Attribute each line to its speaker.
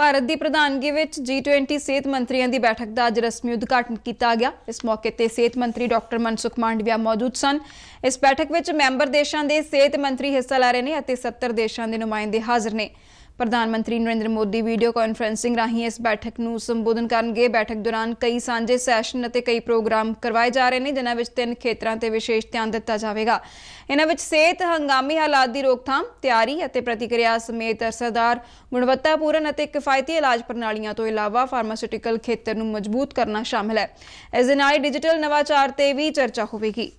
Speaker 1: ਭਾਰਤ ਦੀ ਪ੍ਰਧਾਨਗੀ ਵਿੱਚ G20 ਸਿਹਤ ਮੰਤਰੀਆਂ ਦੀ ਬੈਠਕ ਦਾ ਅੱਜ ਰਸਮੀ ਉਦਘਾਟਨ ਕੀਤਾ ਗਿਆ ਇਸ ਮੌਕੇ ਤੇ ਸਿਹਤ ਮੰਤਰੀ ਡਾਕਟਰ ਮਨਸੁਖ ਮਾਂਡਵਿਆ ਮੌਜੂਦ ਸਨ ਇਸ ਬੈਠਕ ਵਿੱਚ ਮੈਂਬਰ ਦੇਸ਼ਾਂ ਦੇ ਸਿਹਤ ਮੰਤਰੀ ਹਿੱਸਾ ਲੈ ਰਹੇ ਨੇ ਅਤੇ 70 ਦੇਸ਼ਾਂ ਦੇ ਨੁਮਾਇੰਦੇ ਹਾਜ਼ਰ ਨੇ ਪ੍ਰਧਾਨ ਮੰਤਰੀ ਨਰਿੰਦਰ ਮੋਦੀ ਵੀਡੀਓ ਕਾਨਫਰੈਂਸਿੰਗ ਰਾਹੀਂ ਇਸ ਬੈਠਕ ਨੂੰ ਸੰਬੋਧਨ ਕਰਨਗੇ ਬੈਠਕ ਦੌਰਾਨ ਕਈ ਸਾਂਝੇ ਸੈਸ਼ਨ ਅਤੇ ਕਈ ਪ੍ਰੋਗਰਾਮ ਕਰਵਾਏ ਜਾ ਰਹੇ ਨੇ ਜਿਨ੍ਹਾਂ ਵਿੱਚ ਤਿੰਨ ਖੇਤਰਾਂ ਤੇ ਵਿਸ਼ੇਸ਼ ਧਿਆਨ ਦਿੱਤਾ ਜਾਵੇਗਾ ਇਹਨਾਂ ਵਿੱਚ ਸਿਹਤ ਹੰਗਾਮੀ ਹਾਲਾਤ ਦੀ ਰੋਕਥਾਮ ਤਿਆਰੀ ਅਤੇ ਪ੍ਰਤੀਕਿਰਿਆ ਸਮੇਤ ਅਸਰਦਾਰ ਗੁਣਵੱਤਾਪੂਰਨ ਅਤੇ ਕਿਫਾਇਤੀ ਇਲਾਜ ਪ੍ਰਣਾਲੀਆਂ ਤੋਂ ਇਲਾਵਾ ਫਾਰਮਾਸਿਊਟੀਕਲ ਖੇਤਰ ਨੂੰ ਮਜ਼ਬੂਤ ਕਰਨਾ ਸ਼ਾਮਲ ਹੈ ਇਸ ਡਿਜੀਟਲ ਨਵਾਚਾਰ ਤੇ ਵੀ ਚਰਚਾ ਹੋਵੇਗੀ